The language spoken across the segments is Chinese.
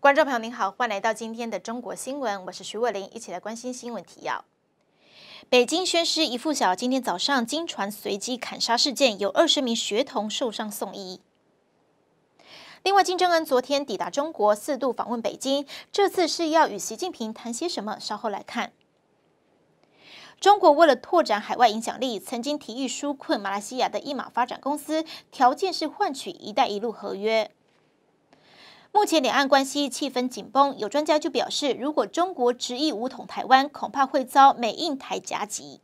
观众朋友您好，欢迎来到今天的中国新闻，我是徐伟林，一起来关心新闻提要。北京宣师一附小今天早上惊传随机砍杀事件，有二十名学童受伤送医。另外，金正恩昨天抵达中国，四度访问北京，这次是要与习近平谈些什么？稍后来看。中国为了拓展海外影响力，曾经提议纾困马来西亚的一马发展公司，条件是换取“一带一路”合约。目前两岸关系气氛紧绷，有专家就表示，如果中国执意武统台湾，恐怕会遭美、印、台夹击。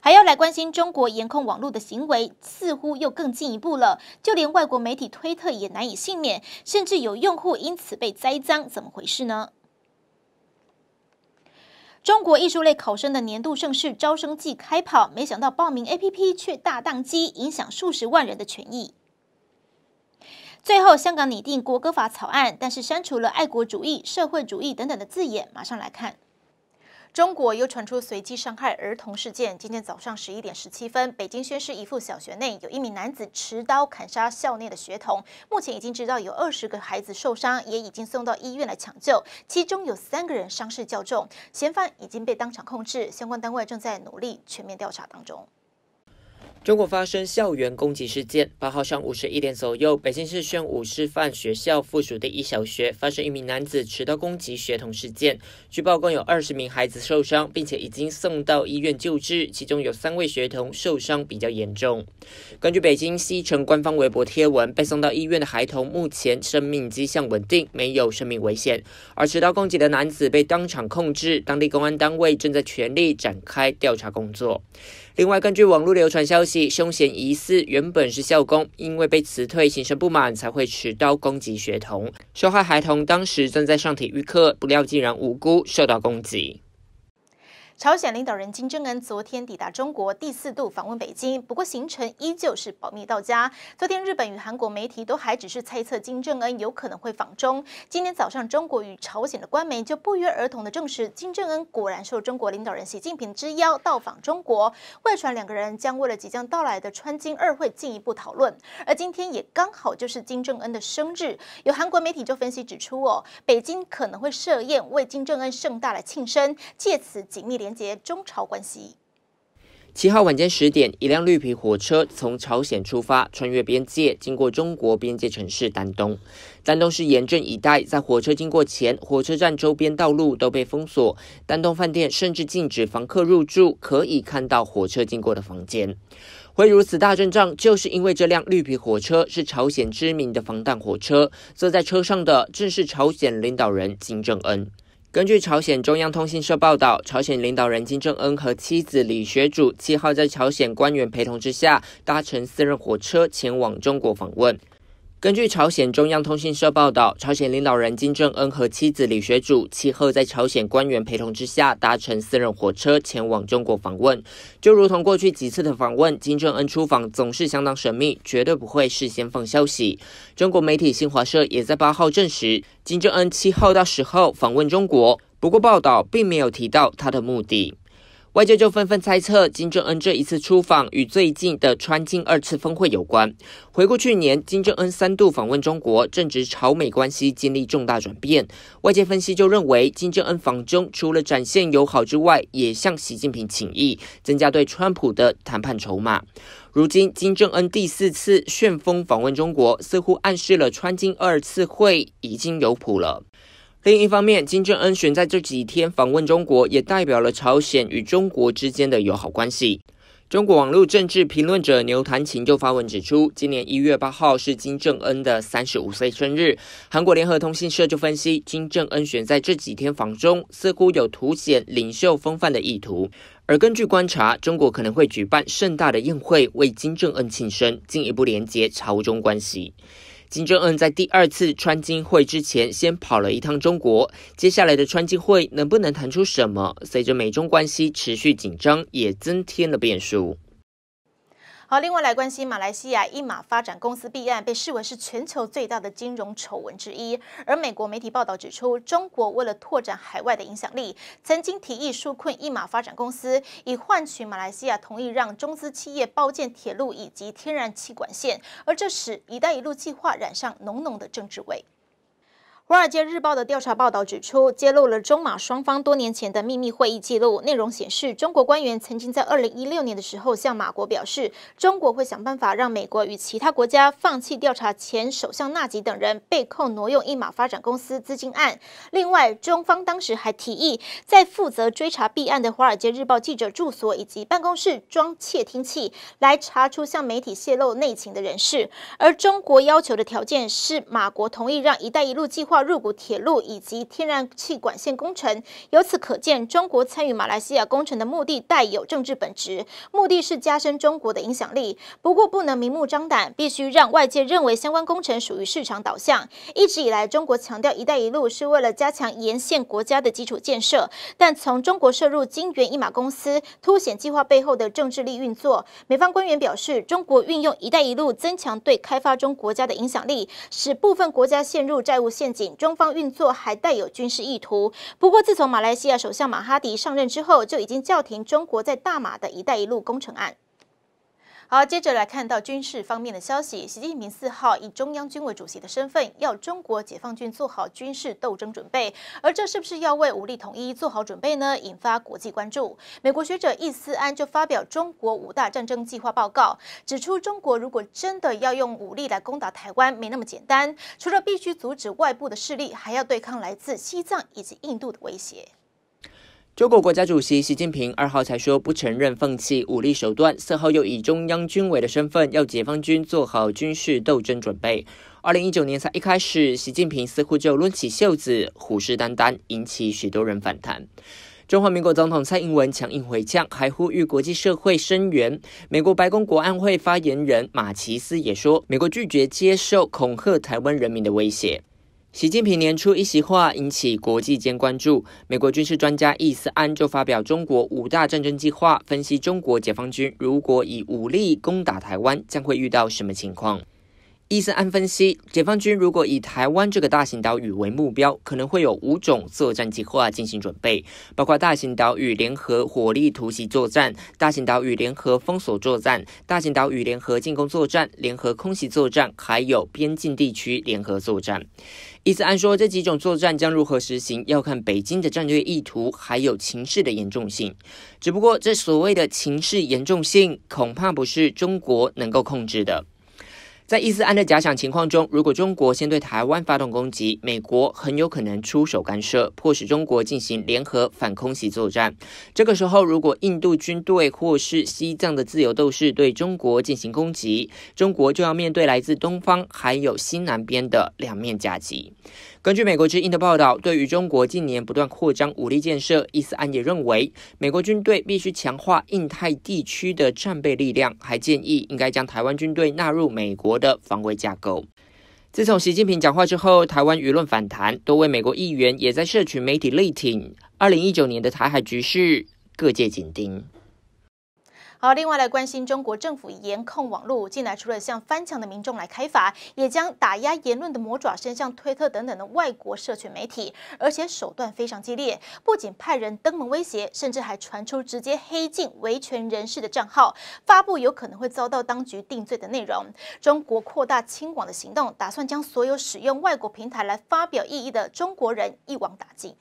还要来关心中国严控网络的行为，似乎又更进一步了。就连外国媒体推特也难以幸免，甚至有用户因此被栽赃，怎么回事呢？中国艺术类考生的年度盛世招生季开跑，没想到报名 A P P 却大宕机，影响数十万人的权益。最后，香港拟定国歌法草案，但是删除了爱国主义、社会主义等等的字眼。马上来看，中国又传出随机伤害儿童事件。今天早上十一点十七分，北京宣誓一附小学内有一名男子持刀砍杀校内的学童，目前已经知道有二十个孩子受伤，也已经送到医院来抢救，其中有三个人伤势较重。嫌犯已经被当场控制，相关单位正在努力全面调查当中。中国发生校园攻击事件。八号上午十一点左右，北京市宣武师范学校附属第一小学发生一名男子持刀攻击学童事件。据报，共有二十名孩子受伤，并且已经送到医院救治，其中有三位学童受伤比较严重。根据北京西城官方微博贴文，被送到医院的孩童目前生命迹象稳定，没有生命危险。而持刀攻击的男子被当场控制，当地公安单位正在全力展开调查工作。另外，根据网络流传消息，凶嫌疑似原本是校工，因为被辞退，心生不满才会持刀攻击学童。受害孩童当时正在上体育课，不料竟然无辜受到攻击。朝鲜领导人金正恩昨天抵达中国，第四度访问北京，不过行程依旧是保密到家。昨天日本与韩国媒体都还只是猜测金正恩有可能会访中。今天早上，中国与朝鲜的官媒就不约而同的证实，金正恩果然受中国领导人习近平之邀到访中国。外传两个人将为了即将到来的川金二会进一步讨论。而今天也刚好就是金正恩的生日，有韩国媒体就分析指出，哦，北京可能会设宴为金正恩盛大的庆生，借此紧密联。结中朝关系。七号晚间十点，一辆绿皮火车从朝鲜出发，穿越边界，经过中国边界城市丹东。丹东市严阵以待，在火车经过前，火车站周边道路都被封锁，丹东饭店甚至禁止房客入住，可以看到火车经过的房间。会如此大阵仗，就是因为这辆绿皮火车是朝鲜知名的防弹火车，坐在车上的正是朝鲜领导人金正恩。根据朝鲜中央通讯社报道，朝鲜领导人金正恩和妻子李雪主七号在朝鲜官员陪同之下，搭乘私人火车前往中国访问。根据朝鲜中央通讯社报道，朝鲜领导人金正恩和妻子李雪主七号在朝鲜官员陪同之下，搭乘私人火车前往中国访问。就如同过去几次的访问，金正恩出访总是相当神秘，绝对不会事先放消息。中国媒体新华社也在八号证实，金正恩七号到十号访问中国，不过报道并没有提到他的目的。外界就纷纷猜测，金正恩这一次出访与最近的川金二次峰会有关。回顾去年，金正恩三度访问中国，正值朝美关系经历重大转变。外界分析就认为，金正恩访中除了展现友好之外，也向习近平请意，增加对川普的谈判筹码。如今，金正恩第四次旋风访问中国，似乎暗示了川金二次会已经有谱了。另一方面，金正恩选在这几天访问中国，也代表了朝鲜与中国之间的友好关系。中国网络政治评论者牛弹琴就发文指出，今年一月八号是金正恩的三十五岁生日。韩国联合通讯社就分析，金正恩选在这几天访中，似乎有凸显领袖风范的意图。而根据观察，中国可能会举办盛大的宴会为金正恩庆生，进一步连接朝中关系。金正恩在第二次川金会之前，先跑了一趟中国。接下来的川金会能不能谈出什么？随着美中关系持续紧张，也增添了变数。好，另外来关心马来西亚一马发展公司弊案，被视为是全球最大的金融丑闻之一。而美国媒体报道指出，中国为了拓展海外的影响力，曾经提议纾困一马发展公司，以换取马来西亚同意让中资企业包建铁路以及天然气管线。而这使“一带一路”计划染上浓浓的政治味。华尔街日报的调查报道指出，揭露了中马双方多年前的秘密会议记录。内容显示，中国官员曾经在二零一六年的时候向马国表示，中国会想办法让美国与其他国家放弃调查前首相纳吉等人被控挪用一马发展公司资金案。另外，中方当时还提议，在负责追查弊案的《华尔街日报》记者住所以及办公室装窃听器，来查出向媒体泄露内情的人士。而中国要求的条件是，马国同意让“一带一路”计划。入股铁路以及天然气管线工程，由此可见，中国参与马来西亚工程的目的带有政治本质，目的是加深中国的影响力。不过，不能明目张胆，必须让外界认为相关工程属于市场导向。一直以来，中国强调“一带一路”是为了加强沿线国家的基础建设，但从中国涉入金元一马公司，凸显计划背后的政治力运作。美方官员表示，中国运用“一带一路”增强对开发中国家的影响力，使部分国家陷入债务陷阱。中方运作还带有军事意图。不过，自从马来西亚首相马哈迪上任之后，就已经叫停中国在大马的一带一路工程案。好，接着来看到军事方面的消息。习近平四号以中央军委主席的身份，要中国解放军做好军事斗争准备。而这是不是要为武力统一做好准备呢？引发国际关注。美国学者易思安就发表《中国五大战争计划报告》，指出中国如果真的要用武力来攻打台湾，没那么简单。除了必须阻止外部的势力，还要对抗来自西藏以及印度的威胁。中国国家主席习近平二号才说不承认、放弃武力手段，四号又以中央军委的身份要解放军做好军事斗争准备。二零一九年才一开始，习近平似乎就抡起袖子，虎视眈眈，引起许多人反弹。中华民国总统蔡英文强硬回呛，还呼吁国际社会声援。美国白宫国安会发言人马奇斯也说，美国拒绝接受恐吓台湾人民的威胁。习近平年初一席话引起国际间关注。美国军事专家易思安就发表中国五大战争计划，分析中国解放军如果以武力攻打台湾，将会遇到什么情况？易思安分析，解放军如果以台湾这个大型岛屿为目标，可能会有五种作战计划进行准备，包括大型岛屿联合火力突袭作战、大型岛屿联合封锁作战、大型岛屿联合进攻作战、联合空袭作战，还有边境地区联合作战。伊斯安说，这几种作战将如何实行，要看北京的战略意图还有情势的严重性。只不过，这所谓的情势严重性，恐怕不是中国能够控制的。在伊斯兰的假想情况中，如果中国先对台湾发动攻击，美国很有可能出手干涉，迫使中国进行联合反空袭作战。这个时候，如果印度军队或是西藏的自由斗士对中国进行攻击，中国就要面对来自东方还有西南边的两面夹击。根据美国之音的报道，对于中国近年不断扩张武力建设，伊斯安也认为美国军队必须强化印太地区的战备力量，还建议应该将台湾军队纳入美国的防卫架构。自从习近平讲话之后，台湾舆论反弹，多位美国议员也在社群媒体力挺。二零一九年的台海局势，各界紧盯。好，另外来关心中国政府严控网络。近来除了向翻墙的民众来开罚，也将打压言论的魔爪伸向推特等等的外国社群媒体，而且手段非常激烈，不仅派人登门威胁，甚至还传出直接黑进维权人士的账号，发布有可能会遭到当局定罪的内容。中国扩大清网的行动，打算将所有使用外国平台来发表异议的中国人一网打尽。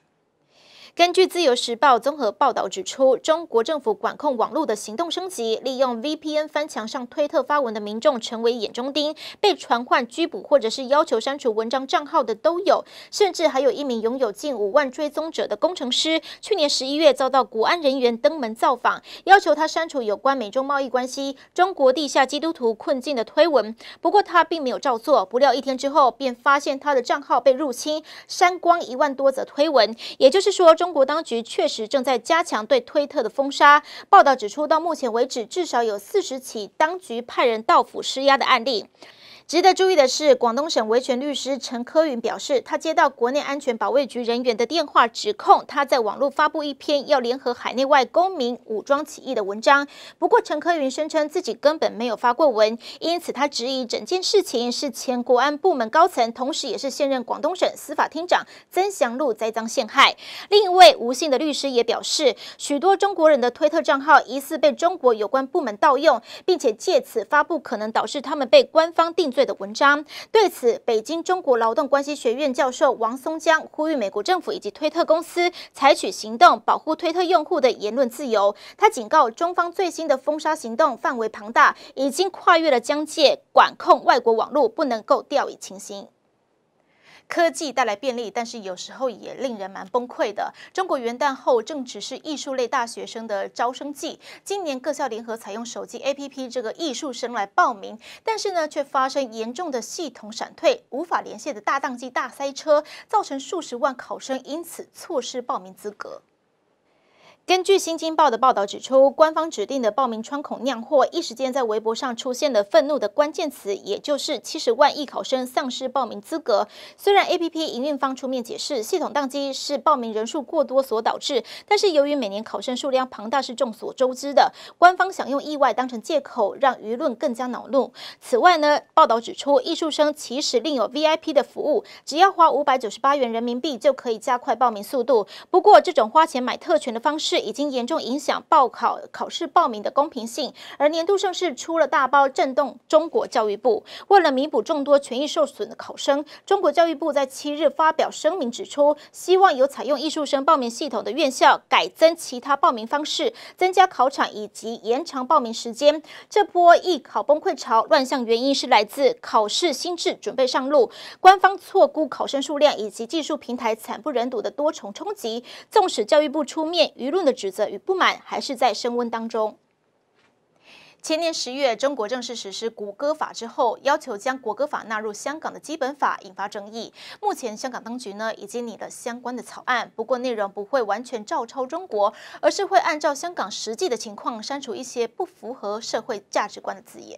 根据《自由时报》综合报道指出，中国政府管控网络的行动升级，利用 VPN 翻墙上推特发文的民众成为眼中钉，被传唤、拘捕或者是要求删除文章、账号的都有。甚至还有一名拥有近五万追踪者的工程师，去年十一月遭到国安人员登门造访，要求他删除有关美中贸易关系、中国地下基督徒困境的推文。不过他并没有照做，不料一天之后便发现他的账号被入侵，删光一万多则推文。也就是说。中国当局确实正在加强对推特的封杀。报道指出，到目前为止，至少有四十起当局派人到府施压的案例。值得注意的是，广东省维权律师陈科云表示，他接到国内安全保卫局人员的电话，指控他在网络发布一篇要联合海内外公民武装起义的文章。不过，陈科云声称自己根本没有发过文，因此他质疑整件事情是前国安部门高层，同时也是现任广东省司法厅长曾祥禄栽赃陷害。另一位吴姓的律师也表示，许多中国人的推特账号疑似被中国有关部门盗用，并且借此发布可能导致他们被官方定罪。的文章对此，北京中国劳动关系学院教授王松江呼吁美国政府以及推特公司采取行动，保护推特用户的言论自由。他警告中方最新的封杀行动范围庞大，已经跨越了疆界，管控外国网络不能够掉以轻心。科技带来便利，但是有时候也令人蛮崩溃的。中国元旦后正值是艺术类大学生的招生季，今年各校联合采用手机 APP 这个艺术生来报名，但是呢却发生严重的系统闪退、无法连线的大宕机、大塞车，造成数十万考生因此错失报名资格。根据《新京报》的报道指出，官方指定的报名窗口酿祸，一时间在微博上出现了愤怒的关键词，也就是七十万艺考生丧失报名资格。虽然 A P P 营运方出面解释，系统宕机是报名人数过多所导致，但是由于每年考生数量庞大是众所周知的，官方想用意外当成借口，让舆论更加恼怒。此外呢，报道指出，艺术生其实另有 V I P 的服务，只要花五百九十八元人民币就可以加快报名速度。不过，这种花钱买特权的方式。已经严重影响报考考试报名的公平性，而年度盛事出了大包，震动中国教育部。为了弥补众多权益受损的考生，中国教育部在七日发表声明，指出希望有采用艺术生报名系统的院校，改增其他报名方式，增加考场以及延长报名时间。这波艺考崩溃潮乱象，原因是来自考试心智准备上路，官方错估考生数量以及技术平台惨不忍睹的多重冲击。纵使教育部出面，舆论。指责与不满还是在升温当中。前年十月，中国正式实施国歌法之后，要求将国歌法纳入香港的基本法，引发争议。目前，香港当局呢已经拟了相关的草案，不过内容不会完全照抄中国，而是会按照香港实际的情况删除一些不符合社会价值观的字眼。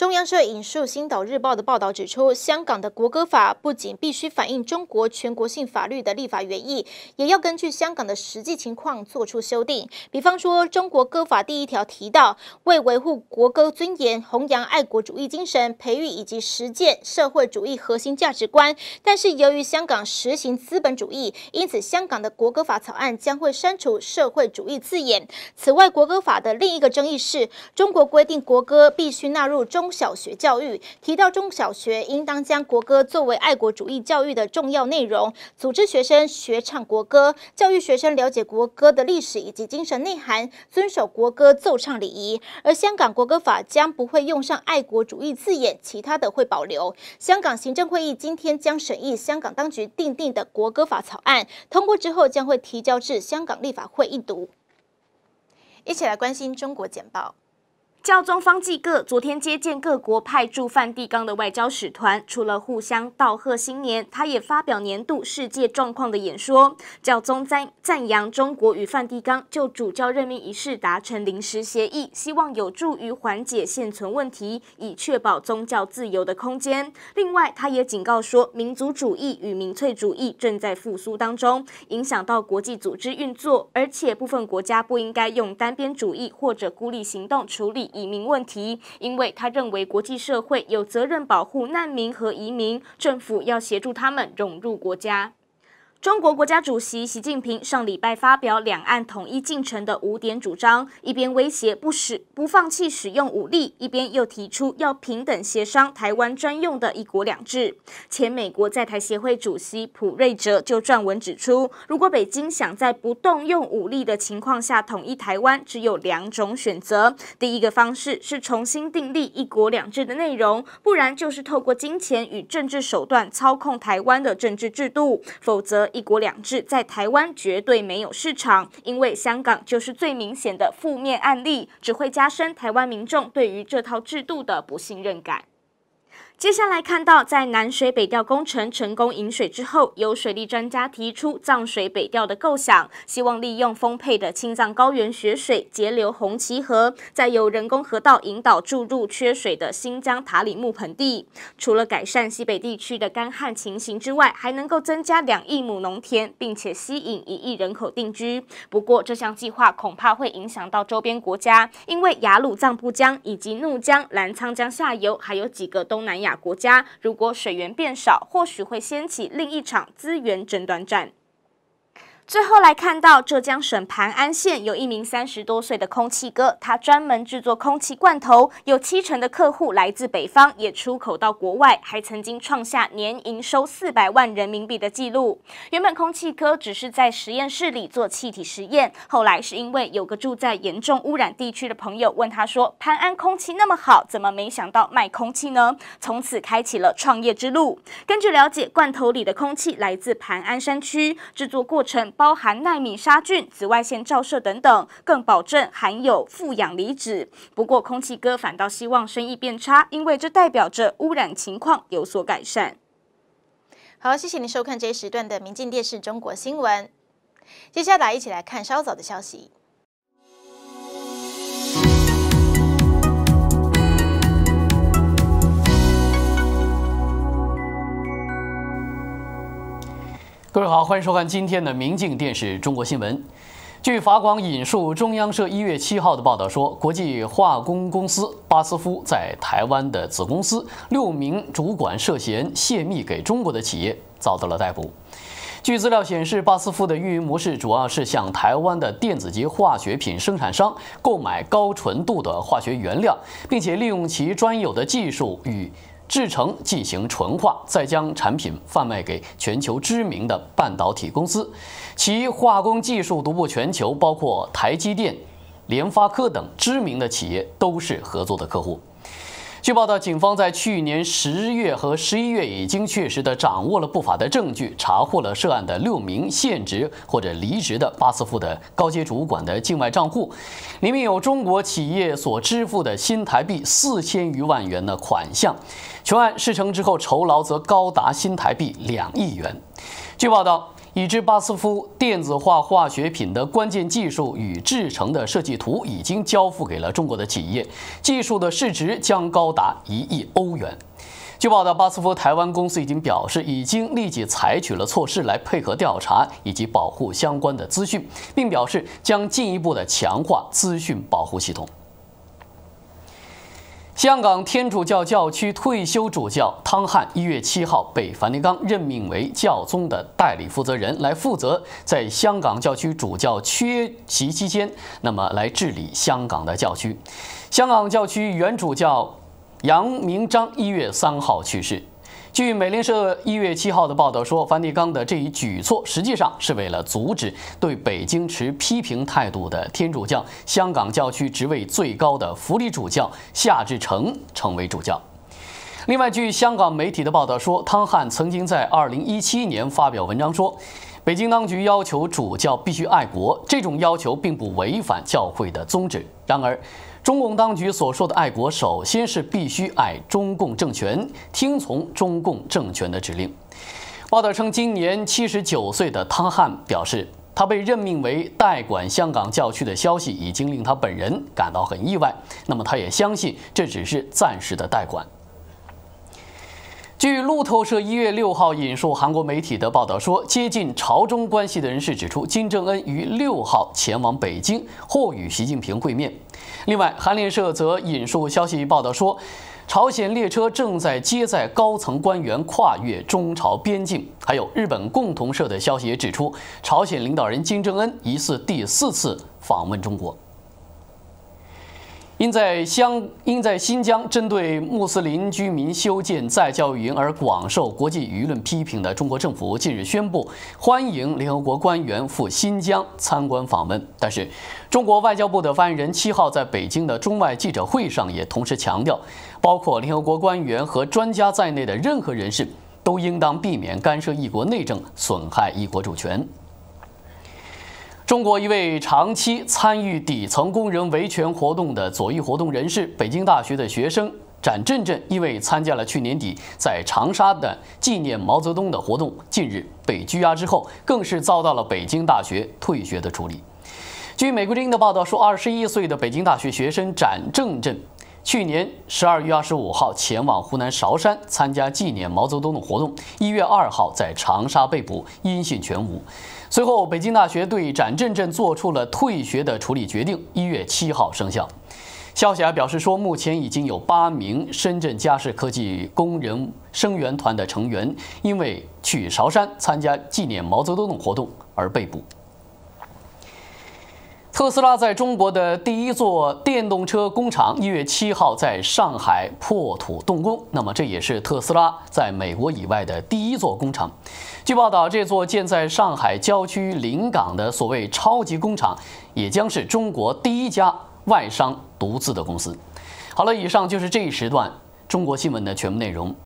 中央社引述《星岛日报》的报道指出，香港的国歌法不仅必须反映中国全国性法律的立法原意，也要根据香港的实际情况作出修订。比方说，中国歌法第一条提到，为维护国歌尊严，弘扬爱国主义精神，培育以及实践社会主义核心价值观。但是，由于香港实行资本主义，因此香港的国歌法草案将会删除“社会主义”字眼。此外，国歌法的另一个争议是中国规定国歌必须纳入中。中小学教育提到，中小学应当将国歌作为爱国主义教育的重要内容，组织学生学唱国歌，教育学生了解国歌的历史以及精神内涵，遵守国歌奏唱礼仪。而香港国歌法将不会用上爱国主义字眼，其他的会保留。香港行政会议今天将审议香港当局定定的国歌法草案，通过之后将会提交至香港立法会议读。一起来关心中国简报。教宗方济各昨天接见各国派驻梵蒂冈的外交使团，除了互相道贺新年，他也发表年度世界状况的演说。教宗赞赞扬中国与梵蒂冈就主教任命一事达成临时协议，希望有助于缓解现存问题，以确保宗教自由的空间。另外，他也警告说，民族主义与民粹主义正在复苏当中，影响到国际组织运作，而且部分国家不应该用单边主义或者孤立行动处理。移民问题，因为他认为国际社会有责任保护难民和移民，政府要协助他们融入国家。中国国家主席习近平上礼拜发表两岸统一进程的五点主张，一边威胁不使不放弃使用武力，一边又提出要平等协商台湾专用的一国两制。前美国在台协会主席普瑞哲就撰文指出，如果北京想在不动用武力的情况下统一台湾，只有两种选择：第一个方式是重新订立一国两制的内容，不然就是透过金钱与政治手段操控台湾的政治制度，否则。一国两制在台湾绝对没有市场，因为香港就是最明显的负面案例，只会加深台湾民众对于这套制度的不信任感。接下来看到，在南水北调工程成功引水之后，有水利专家提出藏水北调的构想，希望利用丰沛的青藏高原雪水截流红旗河，再由人工河道引导注入缺水的新疆塔里木盆地。除了改善西北地区的干旱情形之外，还能够增加两亿亩农田，并且吸引一亿人口定居。不过，这项计划恐怕会影响到周边国家，因为雅鲁藏布江以及怒江、澜沧江下游还有几个东南亚。国家如果水源变少，或许会掀起另一场资源争端战。最后来看到浙江省磐安县有一名三十多岁的空气哥，他专门制作空气罐头，有七成的客户来自北方，也出口到国外，还曾经创下年营收四百万人民币的记录。原本空气哥只是在实验室里做气体实验，后来是因为有个住在严重污染地区的朋友问他说：“磐安空气那么好，怎么没想到卖空气呢？”从此开启了创业之路。根据了解，罐头里的空气来自磐安山区，制作过程。包含耐米杀菌、紫外线照射等等，更保证含有负氧离子。不过，空气哥反倒希望生意变差，因为这代表着污染情况有所改善。好，谢谢您收看这一时段的民进电视中国新闻。接下来，一起来看稍早的消息。各位好，欢迎收看今天的《明镜电视中国新闻》。据法广引述中央社一月七号的报道说，国际化工公司巴斯夫在台湾的子公司六名主管涉嫌泄密给中国的企业，遭到了逮捕。据资料显示，巴斯夫的运营模式主要是向台湾的电子级化学品生产商购买高纯度的化学原料，并且利用其专有的技术与。制成进行纯化，再将产品贩卖给全球知名的半导体公司，其化工技术独步全球，包括台积电、联发科等知名的企业都是合作的客户。据报道，警方在去年十月和十一月已经确实的掌握了不法的证据，查获了涉案的六名现职或者离职的巴斯夫的高阶主管的境外账户，里面有中国企业所支付的新台币四千余万元的款项。全案事成之后，酬劳则高达新台币两亿元。据报道。已知巴斯夫电子化化学品的关键技术与制成的设计图已经交付给了中国的企业，技术的市值将高达一亿欧元。据报道，巴斯夫台湾公司已经表示，已经立即采取了措施来配合调查以及保护相关的资讯，并表示将进一步的强化资讯保护系统。香港天主教教区退休主教汤汉一月七号被梵蒂冈任命为教宗的代理负责人，来负责在香港教区主教缺席期间，那么来治理香港的教区。香港教区原主教杨明章一月三号去世。据美联社一月七号的报道说，梵蒂冈的这一举措实际上是为了阻止对北京持批评态度的天主教香港教区职位最高的福利主教夏志成成为主教。另外，据香港媒体的报道说，汤汉曾经在二零一七年发表文章说，北京当局要求主教必须爱国，这种要求并不违反教会的宗旨。然而，中共当局所说的爱国，首先是必须爱中共政权，听从中共政权的指令。报道称，今年七十九岁的汤汉表示，他被任命为代管香港教区的消息已经令他本人感到很意外。那么，他也相信这只是暂时的代管。据路透社一月六号引述韩国媒体的报道说，接近朝中关系的人士指出，金正恩于六号前往北京，或与习近平会面。另外，韩联社则引述消息报道说，朝鲜列车正在接载高层官员跨越中朝边境。还有日本共同社的消息也指出，朝鲜领导人金正恩疑似第四次访问中国。因在香因在新疆针对穆斯林居民修建再教育营而广受国际舆论批评的中国政府近日宣布，欢迎联合国官员赴新疆参观访问。但是，中国外交部的发言人七号在北京的中外记者会上也同时强调，包括联合国官员和专家在内的任何人士都应当避免干涉一国内政，损害一国主权。中国一位长期参与底层工人维权活动的左翼活动人士、北京大学的学生展振振，因为参加了去年底在长沙的纪念毛泽东的活动，近日被拘押之后，更是遭到了北京大学退学的处理。据美国之音的报道说，二十一岁的北京大学学生展振振，去年十二月二十五号前往湖南韶山参加纪念毛泽东的活动，一月二号在长沙被捕，音信全无。随后，北京大学对展振振做出了退学的处理决定，一月七号生效。消息表示说，目前已经有八名深圳嘉士科技工人生源团的成员，因为去韶山参加纪念毛泽东的活动而被捕。特斯拉在中国的第一座电动车工厂一月七号在上海破土动工，那么这也是特斯拉在美国以外的第一座工厂。据报道，这座建在上海郊区临港的所谓“超级工厂”也将是中国第一家外商独资的公司。好了，以上就是这一时段中国新闻的全部内容。